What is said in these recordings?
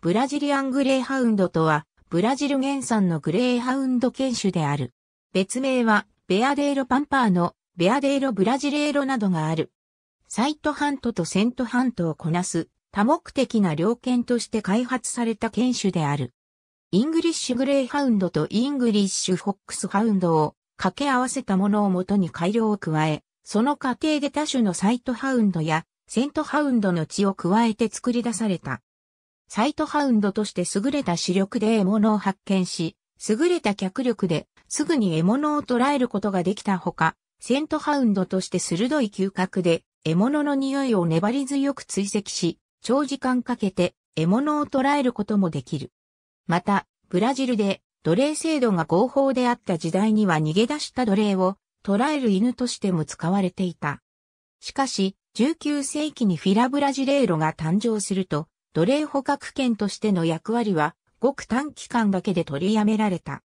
ブラジリアングレーハウンドとは、ブラジル原産のグレーハウンド犬種である。別名は、ベアデーロパンパーノ、ベアデーロブラジレーロなどがある。サイトハントとセントハントをこなす、多目的な猟犬として開発された犬種である。イングリッシュグレーハウンドとイングリッシュフォックスハウンドを掛け合わせたものをもとに改良を加え、その過程で多種のサイトハウンドやセントハウンドの血を加えて作り出された。サイトハウンドとして優れた視力で獲物を発見し、優れた脚力ですぐに獲物を捕らえることができたほか、セントハウンドとして鋭い嗅覚で獲物の匂いを粘り強く追跡し、長時間かけて獲物を捕らえることもできる。また、ブラジルで奴隷制度が合法であった時代には逃げ出した奴隷を捕らえる犬としても使われていた。しかし、19世紀にフィラブラジレーロが誕生すると、奴隷捕獲権としての役割は、ごく短期間だけで取りやめられた。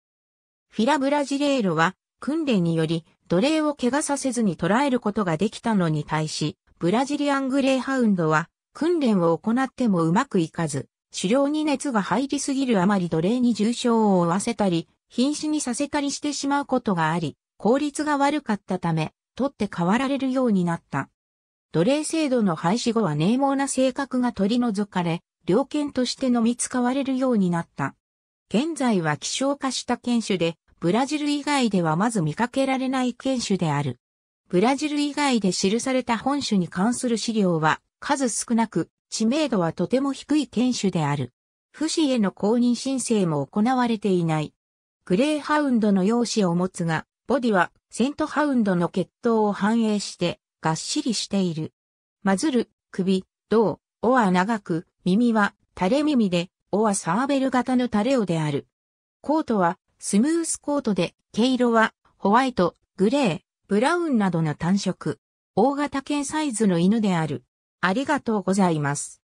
フィラブラジレーロは、訓練により、奴隷を怪我させずに捕らえることができたのに対し、ブラジリアングレーハウンドは、訓練を行ってもうまくいかず、狩猟に熱が入りすぎるあまり奴隷に重傷を負わせたり、瀕死にさせたりしてしまうことがあり、効率が悪かったため、取って代わられるようになった。奴隷制度の廃止後は名猛な性格が取り除かれ、猟犬として飲み使われるようになった。現在は希少化した犬種で、ブラジル以外ではまず見かけられない犬種である。ブラジル以外で記された本種に関する資料は数少なく、知名度はとても低い犬種である。不死への公認申請も行われていない。グレーハウンドの容姿を持つが、ボディはセントハウンドの血統を反映してがっしりしている。まずる、首、胴、尾は長く、耳は垂れ耳で、尾はサーベル型の垂れ尾である。コートはスムースコートで、毛色はホワイト、グレー、ブラウンなどの単色。大型犬サイズの犬である。ありがとうございます。